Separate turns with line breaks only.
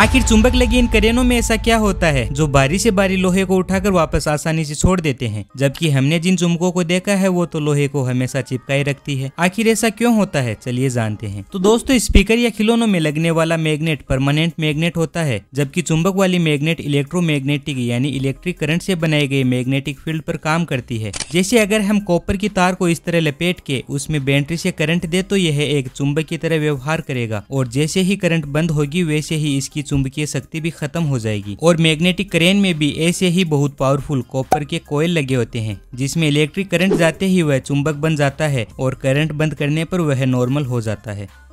आखिर चुंबक लगे इन करेनों में ऐसा क्या होता है जो बारी से बारी लोहे को उठाकर वापस आसानी से छोड़ देते हैं जबकि हमने जिन चुम्बकों को देखा है वो तो लोहे को हमेशा चिपकाए रखती है आखिर ऐसा क्यों होता है चलिए जानते हैं तो दोस्तों स्पीकर या खिलौनों में लगने वाला मैग्नेट परमानेंट मैग्नेट होता है जबकि चुंबक वाली मैग्नेट इलेक्ट्रोमैग्नेटिक यानी इलेक्ट्रिक करंट से बनाए गए मैग्नेटिक फील्ड पर काम करती है जैसे अगर हम कॉपर की तार को इस तरह लपेट के उसमें बैटरी से करंट दे तो यह एक चुंबक की तरह व्यवहार करेगा और जैसे ही करंट बंद होगी वैसे ही इसकी की चुंबकीय शक्ति भी खत्म हो जाएगी और मैग्नेटिक क्रेन में भी ऐसे ही बहुत पावरफुल कॉपर के कोयल लगे होते हैं जिसमें इलेक्ट्रिक करंट जाते ही वह चुंबक बन जाता है और करंट बंद करने पर वह नॉर्मल हो जाता है